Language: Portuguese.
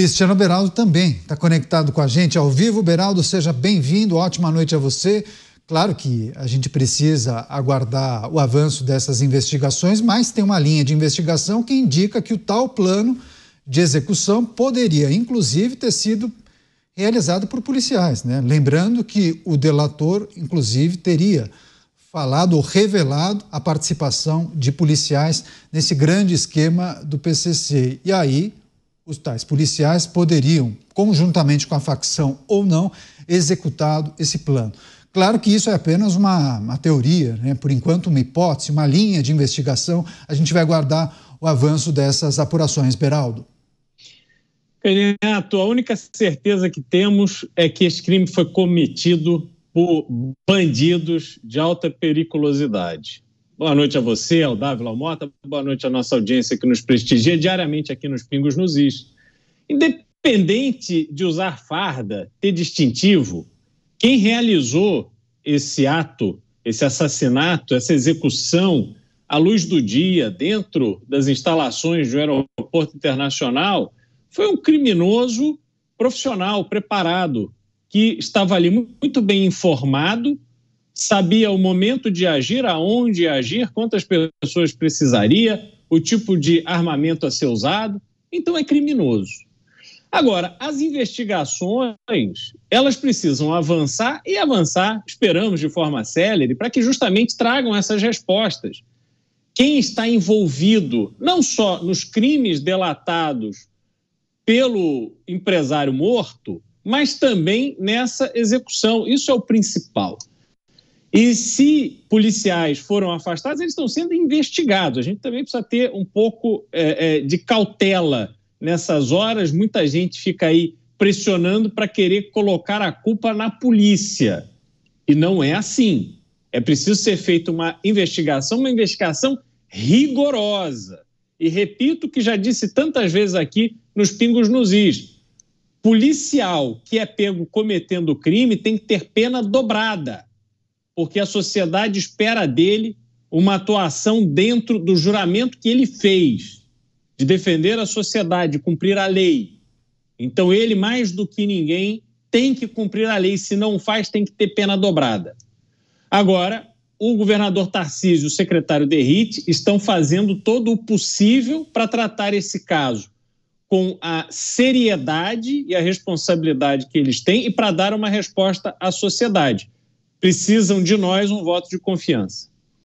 Cristiano Beraldo também está conectado com a gente ao vivo. Beraldo, seja bem-vindo, ótima noite a você. Claro que a gente precisa aguardar o avanço dessas investigações, mas tem uma linha de investigação que indica que o tal plano de execução poderia, inclusive, ter sido realizado por policiais. Né? Lembrando que o delator, inclusive, teria falado ou revelado a participação de policiais nesse grande esquema do PCC. E aí os tais policiais poderiam, conjuntamente com a facção ou não, executado esse plano. Claro que isso é apenas uma, uma teoria, né? por enquanto, uma hipótese, uma linha de investigação. A gente vai guardar o avanço dessas apurações, Beraldo. Renato, a única certeza que temos é que esse crime foi cometido por bandidos de alta periculosidade. Boa noite a você, ao Dávila Mota, boa noite à nossa audiência que nos prestigia diariamente aqui nos Pingos nos Is. Independente de usar farda, ter distintivo, quem realizou esse ato, esse assassinato, essa execução à luz do dia, dentro das instalações do aeroporto internacional, foi um criminoso profissional, preparado, que estava ali muito bem informado sabia o momento de agir, aonde agir, quantas pessoas precisaria, o tipo de armamento a ser usado. Então é criminoso. Agora, as investigações, elas precisam avançar e avançar, esperamos de forma célere, para que justamente tragam essas respostas. Quem está envolvido não só nos crimes delatados pelo empresário morto, mas também nessa execução. Isso é o principal. E se policiais foram afastados, eles estão sendo investigados. A gente também precisa ter um pouco é, é, de cautela nessas horas. Muita gente fica aí pressionando para querer colocar a culpa na polícia. E não é assim. É preciso ser feita uma investigação, uma investigação rigorosa. E repito o que já disse tantas vezes aqui nos Pingos nos Is. Policial que é pego cometendo crime tem que ter pena dobrada porque a sociedade espera dele uma atuação dentro do juramento que ele fez, de defender a sociedade, cumprir a lei. Então, ele, mais do que ninguém, tem que cumprir a lei. Se não faz, tem que ter pena dobrada. Agora, o governador Tarcísio e o secretário Derrite estão fazendo todo o possível para tratar esse caso com a seriedade e a responsabilidade que eles têm e para dar uma resposta à sociedade precisam de nós um voto de confiança.